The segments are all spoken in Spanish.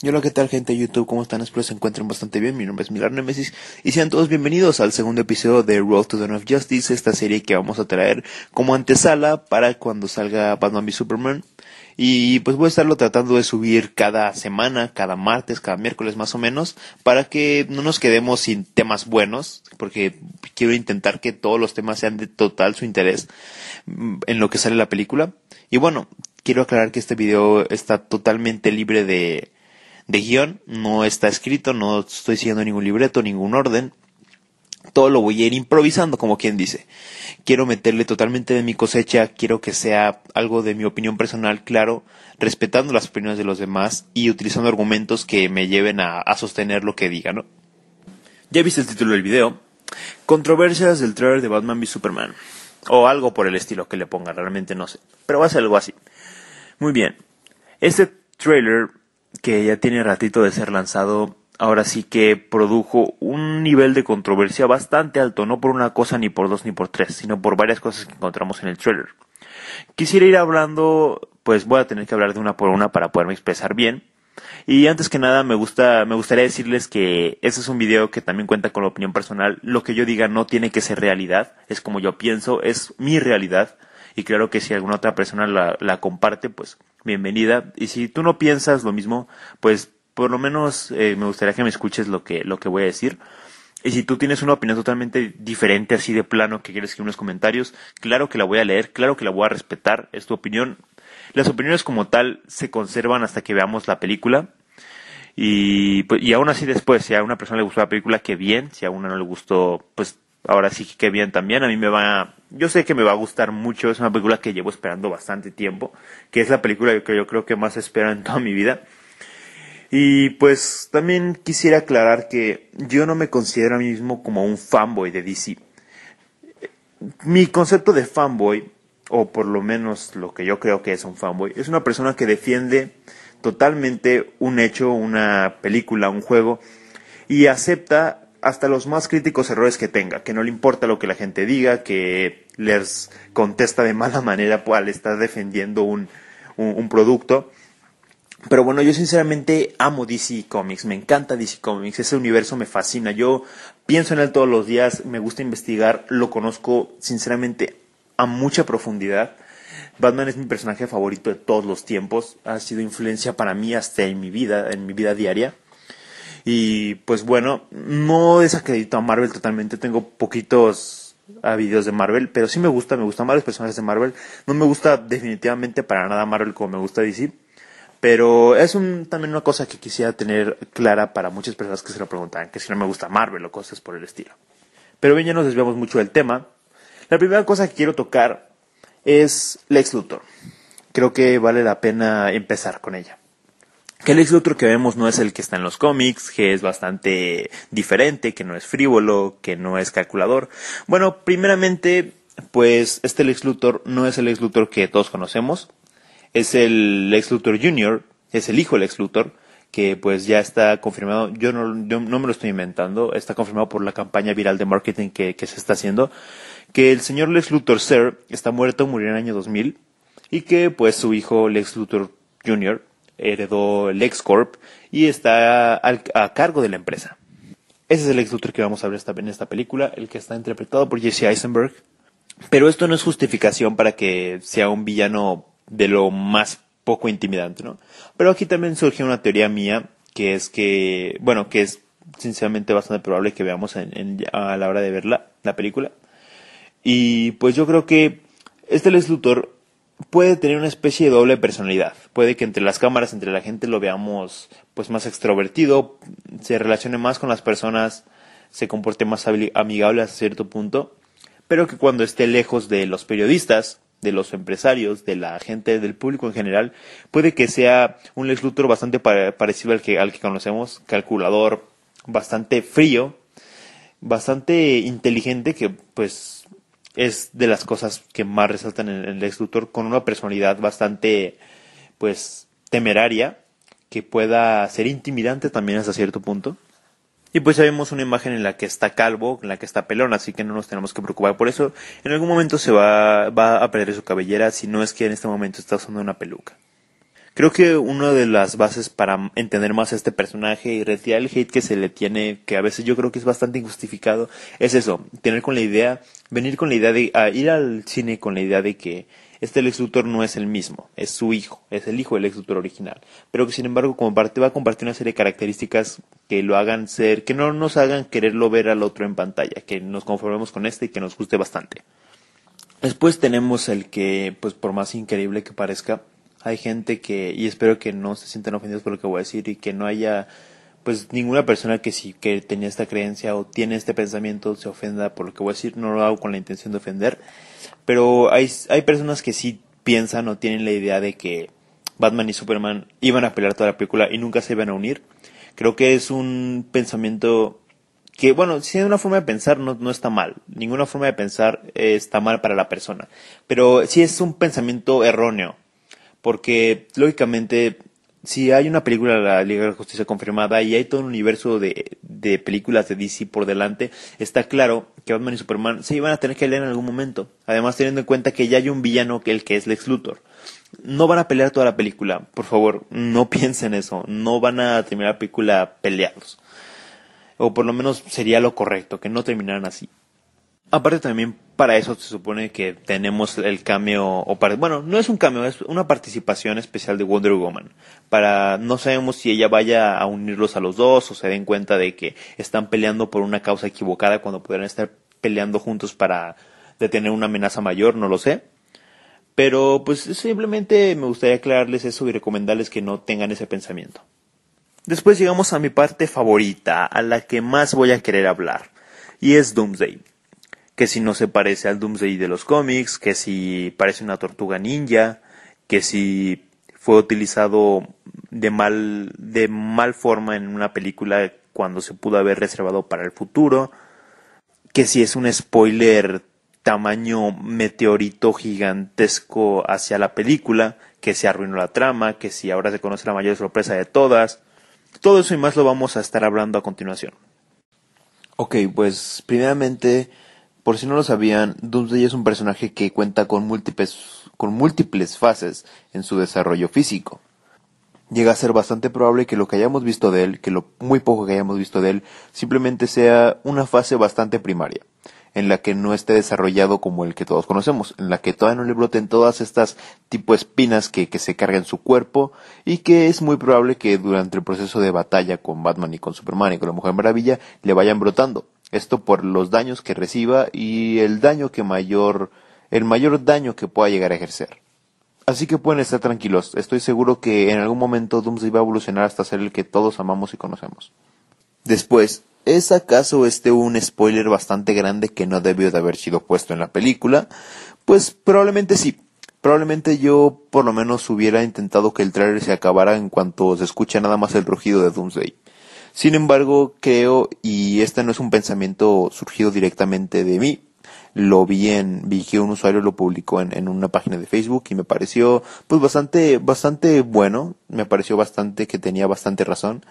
Y hola, ¿qué tal gente de YouTube? ¿Cómo están? Espero se encuentren bastante bien. Mi nombre es Milar Nemesis y sean todos bienvenidos al segundo episodio de Road to the North Justice, esta serie que vamos a traer como antesala para cuando salga Batman v Superman. Y pues voy a estarlo tratando de subir cada semana, cada martes, cada miércoles más o menos, para que no nos quedemos sin temas buenos, porque quiero intentar que todos los temas sean de total su interés mm, en lo que sale la película. Y bueno, quiero aclarar que este video está totalmente libre de de guión, no está escrito, no estoy siguiendo ningún libreto, ningún orden, todo lo voy a ir improvisando, como quien dice. Quiero meterle totalmente de mi cosecha, quiero que sea algo de mi opinión personal, claro, respetando las opiniones de los demás y utilizando argumentos que me lleven a, sostener lo que diga, ¿no? Ya viste el título del video. Controversias del trailer de Batman v Superman. O algo por el estilo que le ponga, realmente no sé. Pero va a ser algo así. Muy bien. Este trailer que ya tiene ratito de ser lanzado, ahora sí que produjo un nivel de controversia bastante alto, no por una cosa, ni por dos, ni por tres, sino por varias cosas que encontramos en el trailer. Quisiera ir hablando, pues voy a tener que hablar de una por una para poderme expresar bien. Y antes que nada me gusta, me gustaría decirles que Este es un video que también cuenta con la opinión personal. Lo que yo diga no tiene que ser realidad, es como yo pienso, es mi realidad. Y claro que si alguna otra persona la comparte, pues bienvenida. Y si tú no piensas lo mismo, pues por lo menos eh, me gustaría que me escuches lo que, lo que voy a decir. Y si tú tienes una opinión totalmente diferente, así de plano, que quieres que unos comentarios, claro que la voy a leer, claro que la voy a respetar, es tu opinión. Las opiniones como tal se conservan hasta que veamos la película. Y, pues, y aún así después, si a una persona le gustó la película, que bien, si a una no le gustó, pues ahora sí que bien también. A mí me va. Yo sé que me va a gustar mucho. Es una película que llevo esperando bastante tiempo. Que es la película que yo creo que más espero en toda mi vida. Y pues también quisiera aclarar que yo no me considero a mí mismo como un fanboy de DC. Mi concepto de fanboy, o por lo menos lo que yo creo que es un fanboy, es una persona que defiende totalmente un hecho, una película, un juego, y acepta hasta los más críticos errores que tenga, que no le importa lo que la gente diga, que les contesta de mala manera al estar defendiendo un, un producto. Pero bueno, yo sinceramente amo DC Comics, me encanta DC Comics, ese universo me fascina, yo pienso en él todos los días, me gusta investigar, lo conozco sinceramente a mucha profundidad. Batman es mi personaje favorito de todos los tiempos, ha sido influencia para mí hasta en mi vida, en mi vida diaria. Y pues bueno, no desacredito a Marvel totalmente, tengo poquitos ah, vídeos de Marvel, pero sí me gusta, me gustan varios personajes de Marvel. No me gusta definitivamente para nada Marvel como me gusta DC, pero es también una cosa que quisiera tener clara para muchas personas que se lo preguntan, que si no me gusta Marvel o cosas por el estilo. Pero bien, ya nos desviamos mucho del tema. La primera cosa que quiero tocar es Lex Luthor. Creo que vale la pena empezar con ella. Que el ex Luthor que vemos no es el que está en los cómics, que es bastante diferente, que no es frívolo, que no es calculador. Bueno, primeramente, pues este Lex Luthor no es el Lex Luthor que todos conocemos. Es el Lex Luthor Jr., es el hijo del Lex Luthor, que pues ya está confirmado, yo no, me lo estoy inventando, está confirmado por la campaña viral de marketing que, se está haciendo, que el señor Lex Luthor Sir está muerto, murió en el año 2000, y que pues su hijo Lex Luthor Jr., heredó LexCorp y está a cargo de la empresa. Ese es el ex Luthor que vamos a ver en esta película, el que está interpretado por Jesse Eisenberg. Pero esto no es justificación para que sea un villano de lo más poco intimidante, ¿no? Pero aquí también surge una teoría mía, que es que, bueno, que es sinceramente bastante probable que veamos a la hora de ver la película. Y pues yo creo que este Lex Luthor puede tener una especie de doble personalidad. Puede que entre las cámaras, entre la gente lo veamos pues más extrovertido, se relacione más con las personas, se comporte más amigable a cierto punto, pero que cuando esté lejos de los periodistas, de los empresarios, de la gente, del público en general, puede que sea un Lex bastante parecido al que, al que conocemos, calculador, bastante frío, bastante inteligente, que pues es de las cosas que más resaltan en, el ex con una personalidad bastante, pues, temeraria, que pueda ser intimidante también hasta cierto punto. Y pues ya vemos una imagen en la que está calvo, en la que está pelón, así que no nos tenemos que preocupar por eso. En algún momento se va, va a perder su cabellera, si no es que en este momento está usando una peluca. Creo que una de las bases para entender más a este personaje y retirar el hate que se le tiene, que a veces yo creo que es bastante injustificado, es eso, tener con la idea, venir con la idea de ir al cine con la idea de que este Lex no es el mismo, es su hijo, es el hijo del Lex original, pero que sin embargo va a compartir una serie de características que lo hagan ser, que no nos hagan quererlo ver al otro en pantalla, que nos conformemos con este y que nos guste bastante. Después tenemos el que, pues por más increíble que parezca, hay gente que, y espero que no se sientan ofendidos por lo que voy a decir y que no haya, pues ninguna persona que sí, que tenía esta creencia o tiene este pensamiento se ofenda por lo que voy a decir, no lo hago con la intención de ofender, pero hay, hay personas que sí piensan o tienen la idea de que Batman y Superman iban a pelear toda la película y nunca se iban a unir. Creo que es un pensamiento que bueno, si es una forma de pensar no, no, está mal, ninguna forma de pensar eh, está mal para la persona, pero sí es un pensamiento erróneo, porque lógicamente si hay una película de la Liga de la Justicia confirmada y hay todo un universo de, de, películas de DC por delante, está claro que Batman y Superman se iban a tener que leer en algún momento. Además, teniendo en cuenta que ya hay un villano que el que es Lex Luthor. No van a pelear toda la película, por favor, no piensen eso. No van a terminar la película peleados. O por lo menos sería lo correcto, que no terminaran así. Aparte también para eso se supone que tenemos el cambio, o bueno, no es un cambio, es una participación especial de Wonder Woman. Para, no sabemos si ella vaya a unirlos a los dos o se den cuenta de que están peleando por una causa equivocada cuando pudieran estar peleando juntos para detener una amenaza mayor, no lo sé. Pero pues simplemente me gustaría aclararles eso y recomendarles que no tengan ese pensamiento. Después llegamos a mi parte favorita, a la que más voy a querer hablar, y es Doomsday que si no se parece al Doomsday de los cómics, que si parece una tortuga ninja, que si fue utilizado de mal, de mal forma en una película cuando se pudo haber reservado para el futuro, que si es un spoiler tamaño meteorito gigantesco hacia la película, que se arruinó la trama, que si ahora se conoce la mayor sorpresa de todas. Todo eso y más lo vamos a estar hablando a continuación. Ok, pues primeramente por si no lo sabían, Doomsday es un personaje que cuenta con múltiples, con múltiples fases en su desarrollo físico. Llega a ser bastante probable que lo que hayamos visto de él, que lo muy poco que hayamos visto de él, simplemente sea una fase bastante primaria en la que no esté desarrollado como el que todos conocemos, en la que todavía no le broten todas estas tipo espinas que, se cargan su cuerpo y que es muy probable que durante el proceso de batalla con Batman y con Superman y con la Mujer Maravilla le vayan brotando. Esto por los daños que reciba y el daño que mayor, el mayor daño que pueda llegar a ejercer. Así que pueden estar tranquilos, estoy seguro que en algún momento Doomsday va a evolucionar hasta ser el que todos amamos y conocemos. Después, ¿es acaso este un spoiler bastante grande que no debió de haber sido puesto en la película? Pues probablemente sí. Probablemente yo por lo menos hubiera intentado que el trailer se acabara en cuanto se escucha nada más el rugido de Doomsday. Sin embargo, creo, y este no es un pensamiento surgido directamente de mí, lo vi en, vi que un usuario lo publicó en, una página de Facebook y me pareció pues bastante, bastante bueno, me pareció bastante que tenía bastante razón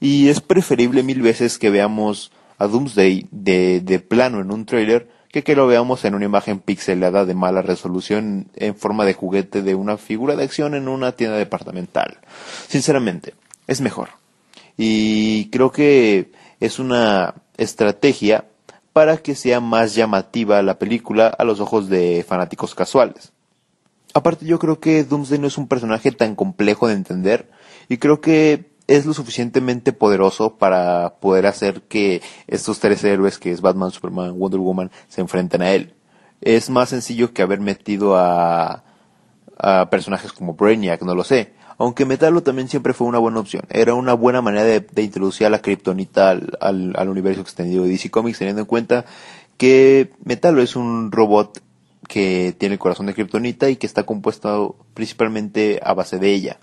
y es preferible mil veces que veamos a Doomsday de, de plano en un trailer que que lo veamos en una imagen pixelada de mala resolución en forma de juguete de una figura de acción en una tienda departamental. Sinceramente, es mejor. Y creo que es una estrategia para que sea más llamativa la película a los ojos de fanáticos casuales. Aparte yo creo que Doomsday no es un personaje tan complejo de entender y creo que es lo suficientemente poderoso para poder hacer que estos tres héroes que es Batman, Superman, Wonder Woman se enfrenten a él. Es más sencillo que haber metido a, a personajes como Brainiac, no lo sé. Aunque Metallo también siempre fue una buena opción. Era una buena manera de, introducir a la Kryptonita al, universo extendido de DC Comics, teniendo en cuenta que Metallo es un robot que tiene el corazón de Kryptonita y que está compuesto principalmente a base de ella.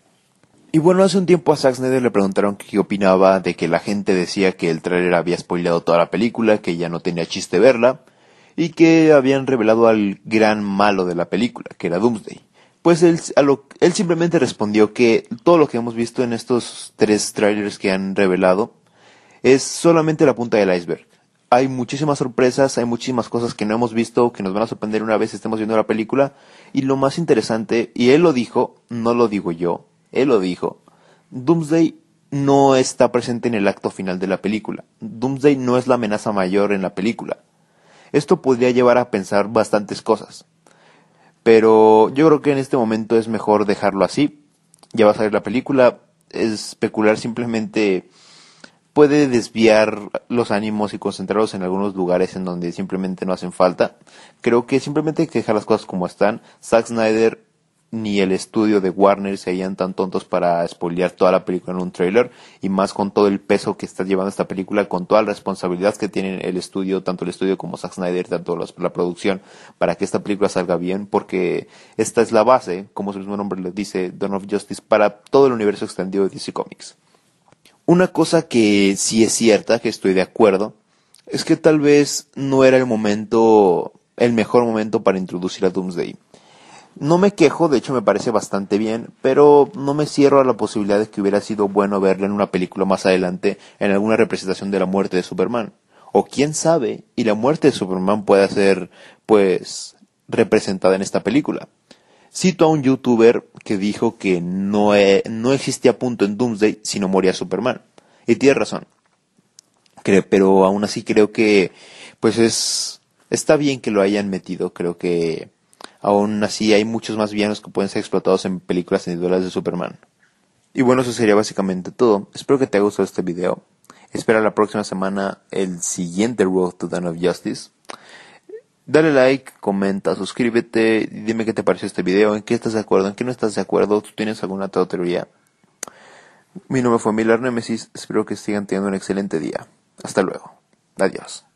Y bueno, hace un tiempo a Zack Snyder le preguntaron qué opinaba de que la gente decía que el trailer había spoileado toda la película, que ya no tenía chiste verla, y que habían revelado al gran malo de la película, que era Doomsday pues él, simplemente respondió que todo lo que hemos visto en estos tres trailers que han revelado es solamente la punta del iceberg. Hay muchísimas sorpresas, hay muchísimas cosas que no hemos visto, que nos van a sorprender una vez estemos viendo la película. Y lo más interesante, y él lo dijo, no lo digo yo, él lo dijo, Doomsday no está presente en el acto final de la película. Doomsday no es la amenaza mayor en la película. Esto podría llevar a pensar bastantes cosas. Pero yo creo que en este momento es mejor dejarlo así. Ya va a salir la película. Especular simplemente puede desviar los ánimos y concentrarlos en algunos lugares en donde simplemente no hacen falta. Creo que simplemente hay que dejar las cosas como están. Zack Snyder ni el estudio de Warner se hayan tan tontos para spoilear toda la película en un trailer y más con todo el peso que está llevando esta película, con toda la responsabilidad que tiene el estudio, tanto el estudio como Zack Snyder, tanto la producción, para que esta película salga bien, porque esta es la base, como su mismo nombre le dice, Dawn of Justice, para todo el universo extendido de DC Comics. Una cosa que sí es cierta, que estoy de acuerdo, es que tal vez no era el momento, el mejor momento para introducir a Doomsday no me quejo, de hecho me parece bastante bien, pero no me cierro a la posibilidad de que hubiera sido bueno verla en una película más adelante, en alguna representación de la muerte de Superman. O quién sabe, y la muerte de Superman pueda ser, pues, representada en esta película. Cito a un youtuber que dijo que no, e, no existía punto en Doomsday si no moría Superman. Y tiene razón. Creo, pero aún así creo que, pues es, está bien que lo hayan metido, creo que Aún así, hay muchos más villanos que pueden ser explotados en películas individuales de Superman. Y bueno, eso sería básicamente todo. Espero que te haya gustado este video. Espera la próxima semana el siguiente Road to Dawn of Justice. Dale like, comenta, suscríbete, dime qué te pareció este video, en qué estás de acuerdo, en qué no estás de acuerdo, tú tienes alguna teoría. Mi nombre fue Milar Nemesis, espero que sigan teniendo un excelente día. Hasta luego. Adiós.